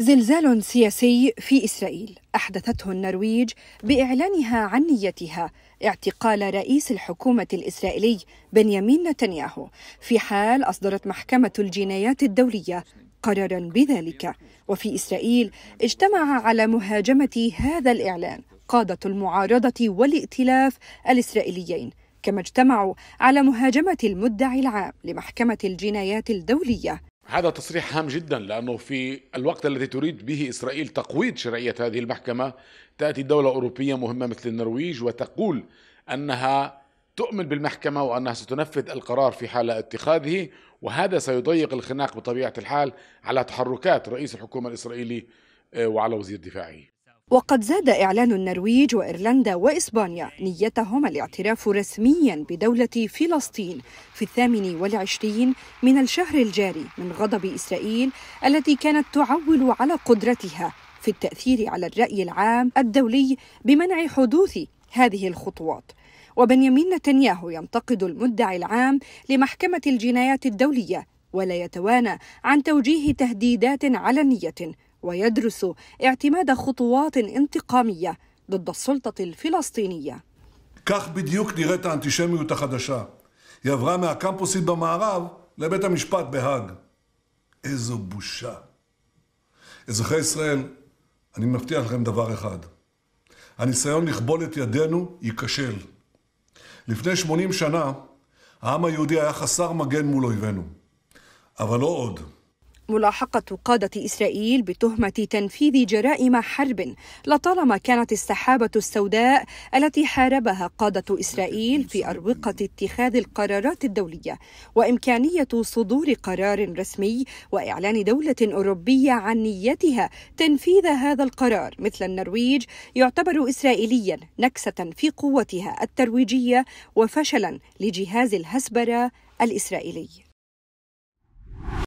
زلزال سياسي في اسرائيل احدثته النرويج باعلانها عن نيتها اعتقال رئيس الحكومه الاسرائيلي بنيامين نتنياهو في حال اصدرت محكمه الجنايات الدوليه قرارا بذلك وفي اسرائيل اجتمع على مهاجمه هذا الاعلان قاده المعارضه والائتلاف الاسرائيليين كما اجتمعوا على مهاجمه المدعي العام لمحكمه الجنايات الدوليه هذا تصريح هام جدا لانه في الوقت الذي تريد به اسرائيل تقويض شرعيه هذه المحكمه تاتي دوله اوروبيه مهمه مثل النرويج وتقول انها تؤمن بالمحكمه وانها ستنفذ القرار في حال اتخاذه وهذا سيضيق الخناق بطبيعه الحال على تحركات رئيس الحكومه الاسرائيلي آه، وعلى وزير دفاعه وقد زاد إعلان النرويج وإيرلندا وإسبانيا نيتهم الاعتراف رسميا بدولة فلسطين في الثامن والعشرين من الشهر الجاري من غضب إسرائيل التي كانت تعول على قدرتها في التأثير على الرأي العام الدولي بمنع حدوث هذه الخطوات وبنيامين نتنياهو ينتقد المدعي العام لمحكمة الجنايات الدولية ولا يتوانى عن توجيه تهديدات علنية ويدرس اعتماد خطوات انتقامية ضد السلطة الفلسطينية כך בדיוק נראית האנטישמיות החדשה. היא עברה מהקמפוסית במערב לבית המשפט בהאג. איזו בושה. אזרחי ישראל, אני מבטיח לכם דבר אחד. הניסיון לכבול את ידינו ייכשל. לפני 80 שנה, העם היהודי היה חסר מגן מול אויבינו. אבל לא עוד. ملاحقة قادة إسرائيل بتهمة تنفيذ جرائم حرب لطالما كانت السحابة السوداء التي حاربها قادة إسرائيل في أروقة اتخاذ القرارات الدولية وإمكانية صدور قرار رسمي وإعلان دولة أوروبية عن نيتها تنفيذ هذا القرار مثل النرويج يعتبر إسرائيليا نكسة في قوتها الترويجية وفشلا لجهاز الهسبرة الإسرائيلي